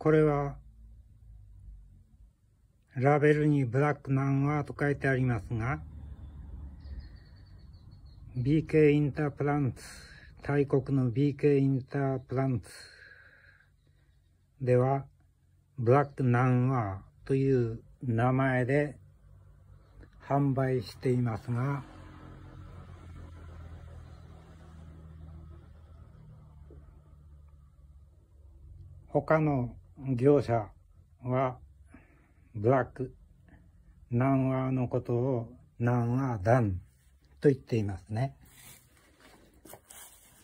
これは、ラベルにブラックナンワーと書いてありますが、BK インタープランツ、大国の BK インタープランツでは、ブラックナンワーという名前で販売していますが、他の業者は、ブラック、南和のことを南和団と言っていますね。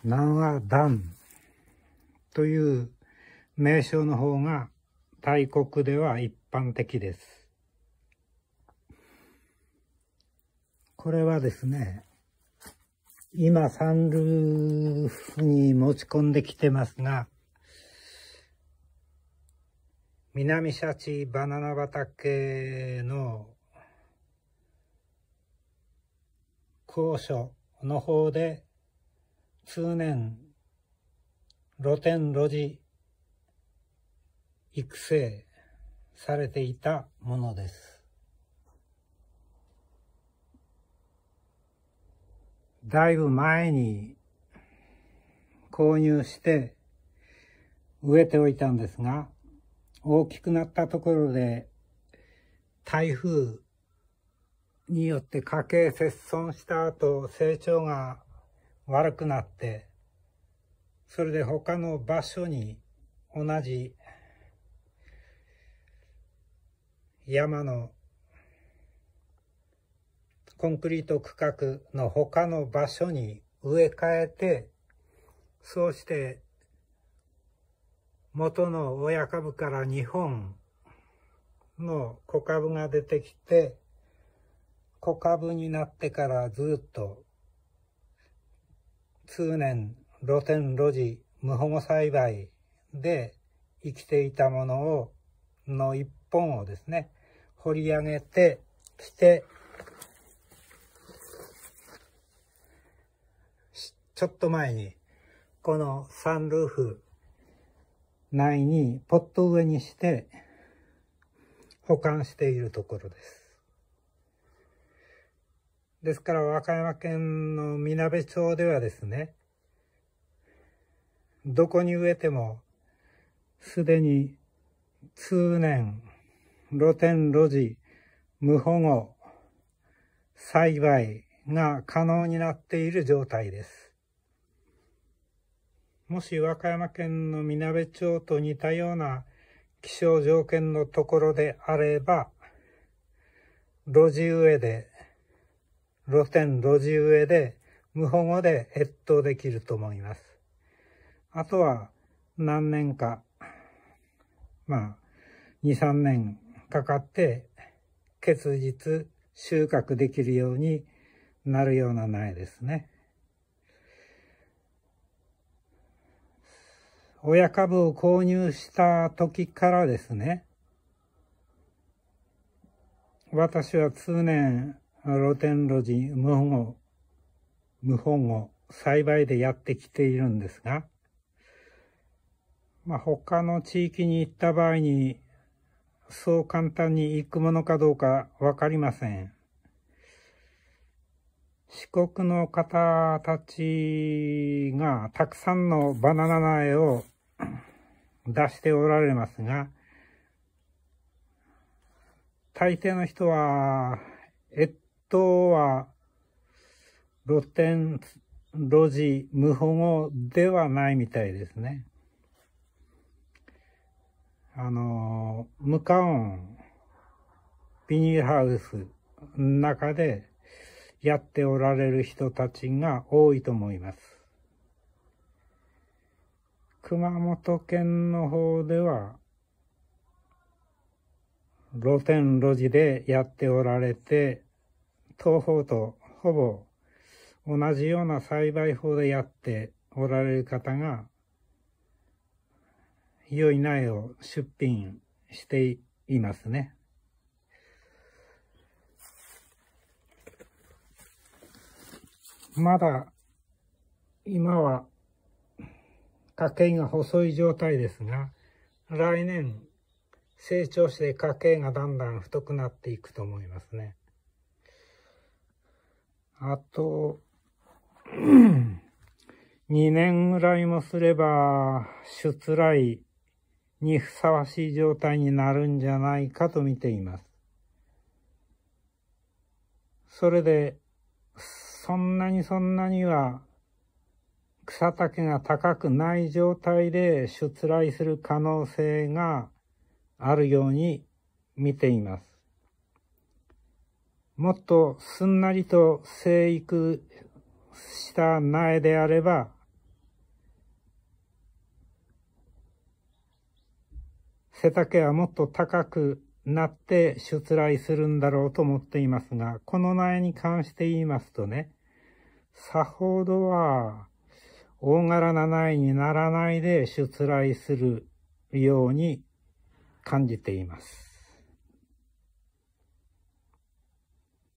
南和団という名称の方が大国では一般的です。これはですね、今サンルーフに持ち込んできてますが、南シャチバナナ畑の高所の方で通年露天露地育成されていたものです。だいぶ前に購入して植えておいたんですが、大きくなったところで、台風によって家計欠損した後、成長が悪くなって、それで他の場所に同じ山のコンクリート区画の他の場所に植え替えて、そうして元の親株から2本の子株が出てきて、子株になってからずっと、通年露天露地無保護栽培で生きていたものを、の一本をですね、掘り上げてきて、ちょっと前に、このサンルーフ内にポット植えにして保管しているところです。ですから和歌山県のみなべ町ではですね、どこに植えてもすでに通年、露天露地、無保護、栽培が可能になっている状態です。もし和歌山県のみなべ町と似たような気象条件のところであれば、路地上で、露天路地上で、無保護で越冬できると思います。あとは何年か、まあ、2、3年かかって、結実収穫できるようになるような苗ですね。親株を購入した時からですね、私は通年、露天露地、無保護、無保護、栽培でやってきているんですが、まあ、他の地域に行った場合に、そう簡単に行くものかどうかわかりません。四国の方たちがたくさんのバナナ苗を出しておられますが、大抵の人は、越冬は露天、路地、無保護ではないみたいですね。あの、無冠音、ビニールハウスの中でやっておられる人たちが多いと思います。熊本県の方では、露天路地でやっておられて、東方とほぼ同じような栽培法でやっておられる方が、良い苗を出品していますね。まだ今は家計が細い状態ですが、来年成長して家計がだんだん太くなっていくと思いますね。あと、2年ぐらいもすれば、出来にふさわしい状態になるんじゃないかと見ています。それで、そんなにそんなには草丈が高くない状態で出来する可能性があるように見ています。もっとすんなりと生育した苗であれば、背丈はもっと高くなって出来するんだろうと思っていますが、この苗に関して言いますとね、さほどは大柄な苗にならないで出来するように感じています。